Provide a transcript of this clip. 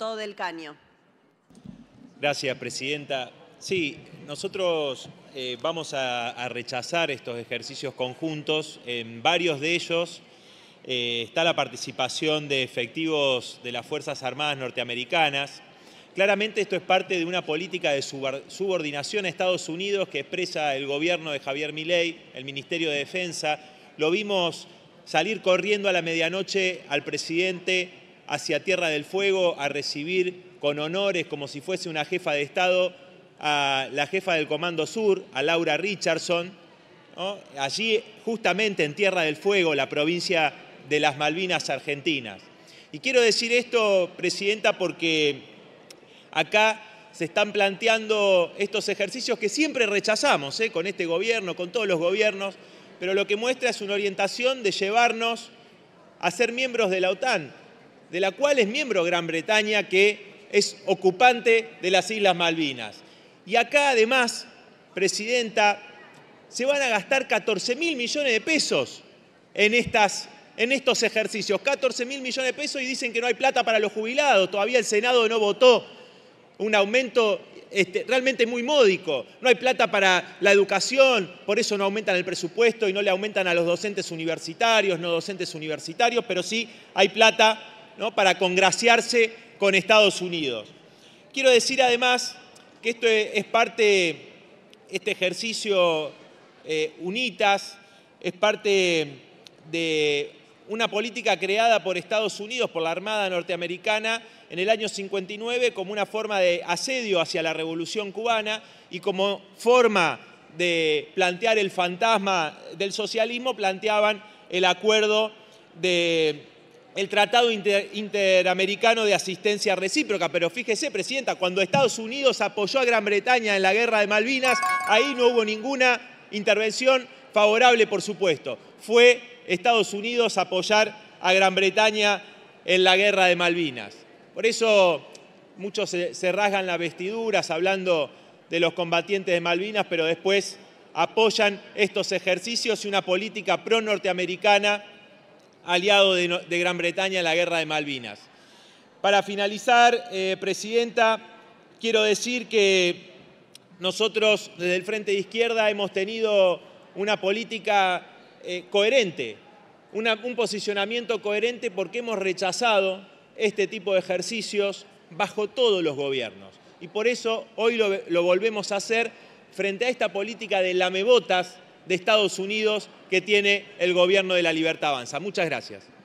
todo del Caño. Gracias, Presidenta. Sí, nosotros eh, vamos a, rechazar estos ejercicios conjuntos. En varios de ellos eh, está la participación de efectivos de las Fuerzas Armadas norteamericanas. Claramente esto es parte de una política de subordinación a Estados Unidos que expresa el gobierno de Javier Milei, el Ministerio de Defensa. Lo vimos salir corriendo a la medianoche al presidente hacia Tierra del Fuego a recibir con honores, como si fuese una jefa de Estado, a la jefa del Comando Sur, a Laura Richardson. Allí, justamente en Tierra del Fuego, la provincia de las Malvinas Argentinas. Y quiero decir esto, Presidenta, porque acá se están planteando estos ejercicios que siempre rechazamos, ¿eh? con este gobierno, con todos los gobiernos, pero lo que muestra es una orientación de llevarnos a ser miembros de la OTAN de la cual es miembro Gran Bretaña, que es ocupante de las Islas Malvinas. Y acá, además, Presidenta, se van a gastar 14 mil millones de pesos en, estas, en estos ejercicios. 14 mil millones de pesos y dicen que no hay plata para los jubilados. Todavía el Senado no votó un aumento este, realmente muy módico. No hay plata para la educación, por eso no aumentan el presupuesto y no le aumentan a los docentes universitarios, no docentes universitarios, pero sí hay plata para congraciarse con Estados Unidos. Quiero decir además que esto es parte, este ejercicio eh, UNITAS es parte de una política creada por Estados Unidos, por la Armada norteamericana, en el año 59 como una forma de asedio hacia la Revolución cubana y como forma de plantear el fantasma del socialismo, planteaban el acuerdo de el Tratado Interamericano de Asistencia Recíproca. Pero fíjese, Presidenta, cuando Estados Unidos apoyó a Gran Bretaña en la Guerra de Malvinas, ahí no hubo ninguna intervención favorable, por supuesto. Fue Estados Unidos apoyar a Gran Bretaña en la Guerra de Malvinas. Por eso muchos se rasgan las vestiduras hablando de los combatientes de Malvinas, pero después apoyan estos ejercicios y una política pro-norteamericana aliado de, Gran Bretaña en la guerra de Malvinas. Para finalizar, eh, Presidenta, quiero decir que nosotros desde el Frente de Izquierda hemos tenido una política eh, coherente, un posicionamiento coherente porque hemos rechazado este tipo de ejercicios bajo todos los gobiernos. Y por eso hoy lo, lo volvemos a hacer frente a esta política de lamebotas de Estados Unidos que tiene el gobierno de la Libertad Avanza. Muchas gracias.